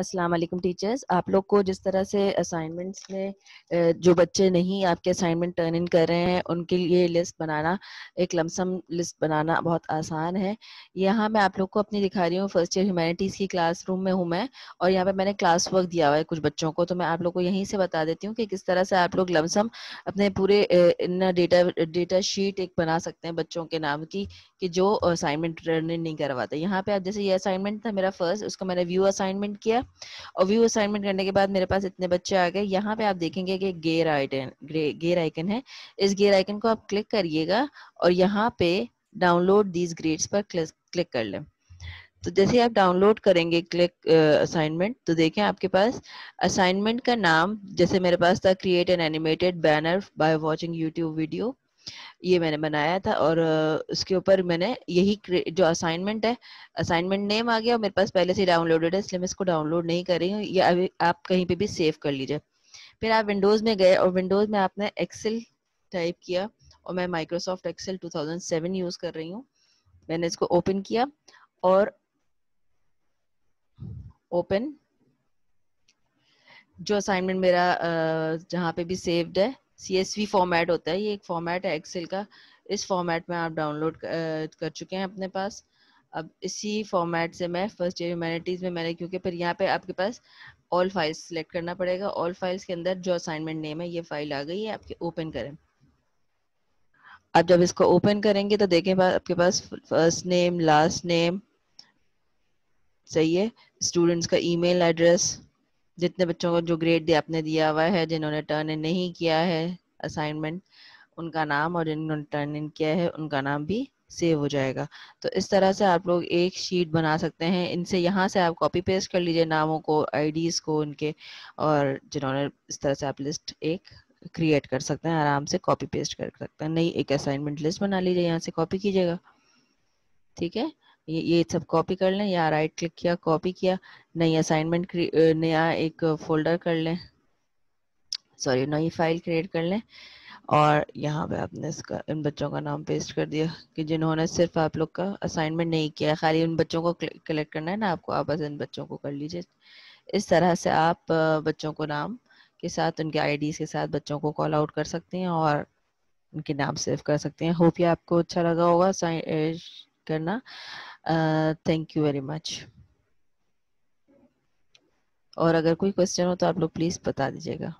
अस्सलाम वालेकुम टीचर्स आप लोग को जिस तरह से असाइनमेंट्स में जो बच्चे नहीं आपके असाइनमेंट टर्न इन कर रहे हैं उनके लिए लिस्ट बनाना एक लमसम लिस्ट बनाना बहुत आसान है यहाँ मैं आप लोग को अपनी दिखा रही हूँ फर्स्ट ईयर ह्यूमैनिटीज़ की क्लासरूम में हूँ मैं और यहाँ पे मैंने क्लास वर्क दिया हुआ है कुछ बच्चों को तो मैं आप लोग को यहीं से बता देती हूँ कि किस तरह से आप लोग लमसम अपने पूरे डेटा डेटा शीट एक बना सकते हैं बच्चों के नाम की कि जो असाइनमेंट टर्न इन नहीं करवाते यहाँ पे जैसे ये असाइनमेंट था मेरा फर्स्ट उसका मैंने व्यू असाइनमेंट किया और व्यू असाइनमेंट करने के बाद मेरे पास इतने बच्चे आ गए यहाँ पे आप देखेंगे कि गेयर आइटन गेयर आइकन है इस गेयर आइकन को आप क्लिक करिएगा और यहाँ पे डाउनलोड दीज ग्रेड्स पर क्लिक कर लें तो जैसे आप डाउनलोड करेंगे क्लिक असाइनमेंट uh, तो देखें आपके पास असाइनमेंट का नाम जैसे मेरे पास था create an animated banner by watching YouTube video ये मैंने बनाया था और उसके ऊपर मैंने यही जो असाइनमेंट है असाइनमेंट नेम आ गया और मेरे पास पहले से डाउनलोडेड है इसलिए मैं इसको डाउनलोड नहीं कर रही हूँ ये अभी आप कहीं पे भी सेव कर लीजिए फिर आप विंडोज़ में गए और विंडोज़ में आपने एक्सेल टाइप किया और मैं माइक्रोसॉफ्ट एक्सेल टू यूज़ कर रही हूँ मैंने इसको ओपन किया और ओपन जो असाइनमेंट मेरा जहाँ पे भी सेव्ड है सी फॉर्मेट होता है ये एक फॉर्मेट है एक्सेल का इस फॉर्मेट में आप डाउनलोड कर चुके हैं अपने पास अब इसी फॉर्मेट से मैं फर्स्ट ईयर ह्यूमैनिटीज़ में मैंने क्योंकि फिर यहाँ पे आपके पास ऑल फाइल्स सेलेक्ट करना पड़ेगा ऑल फाइल्स के अंदर जो असाइनमेंट नेम है ये फाइल आ गई है आपके ओपन करें आप जब इसको ओपन करेंगे तो देखें आपके पास फर्स्ट नेम लास्ट नेम सही है स्टूडेंट्स का ईमेल एड्रेस जितने बच्चों को जो ग्रेड दिया आपने दिया हुआ है जिन्होंने टर्न इन नहीं किया है असाइनमेंट उनका नाम और जिन्होंने टर्न इन किया है उनका नाम भी सेव हो जाएगा तो इस तरह से आप लोग एक शीट बना सकते हैं इनसे यहाँ से आप कॉपी पेस्ट कर लीजिए नामों को आईडीज़ को उनके और जिन्होंने इस तरह से आप लिस्ट एक क्रिएट कर सकते हैं आराम से कॉपी पेस्ट कर सकते हैं नई एक असाइनमेंट लिस्ट बना लीजिए यहाँ से कॉपी कीजिएगा ठीक है ये ये सब कॉपी कर लें या राइट क्लिक किया कॉपी किया नई असाइनमेंट नया एक फोल्डर कर लें सॉरी नई फाइल क्रिएट कर लें और यहाँ पे आपने इसका इन बच्चों का नाम पेस्ट कर दिया कि जिन्होंने सिर्फ आप लोग का असाइनमेंट नहीं किया खाली उन बच्चों को कलेक्ट करना है ना आपको आप बस इन बच्चों को कर लीजिए इस तरह से आप बच्चों को नाम के साथ उनके आईडीज के साथ बच्चों को कॉल आउट कर सकते हैं और उनके नाम सेव कर सकते हैं होप ये आपको अच्छा लगा होगा करना थैंक यू वेरी मच और अगर कोई क्वेश्चन हो तो आप लोग प्लीज बता दीजिएगा